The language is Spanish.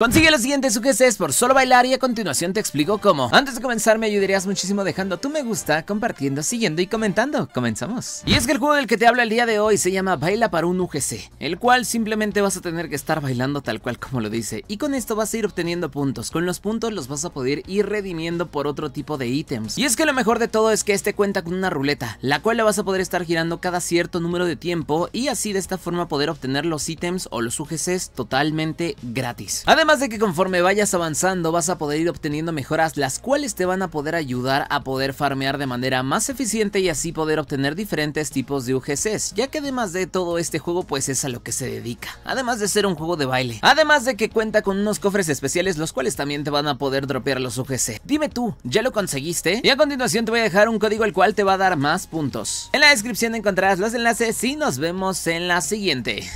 Consigue los siguientes UGCs por solo bailar y a continuación te explico cómo. Antes de comenzar me ayudarías muchísimo dejando tu me gusta, compartiendo, siguiendo y comentando. Comenzamos. Y es que el juego del que te hablo el día de hoy se llama Baila para un UGC, el cual simplemente vas a tener que estar bailando tal cual como lo dice. Y con esto vas a ir obteniendo puntos. Con los puntos los vas a poder ir redimiendo por otro tipo de ítems. Y es que lo mejor de todo es que este cuenta con una ruleta, la cual la vas a poder estar girando cada cierto número de tiempo y así de esta forma poder obtener los ítems o los UGCs totalmente gratis. Además Además de que conforme vayas avanzando vas a poder ir obteniendo mejoras las cuales te van a poder ayudar a poder farmear de manera más eficiente y así poder obtener diferentes tipos de UGCs, ya que además de todo este juego pues es a lo que se dedica, además de ser un juego de baile, además de que cuenta con unos cofres especiales los cuales también te van a poder dropear los UGC. Dime tú, ¿ya lo conseguiste? Y a continuación te voy a dejar un código el cual te va a dar más puntos. En la descripción encontrarás los enlaces y nos vemos en la siguiente.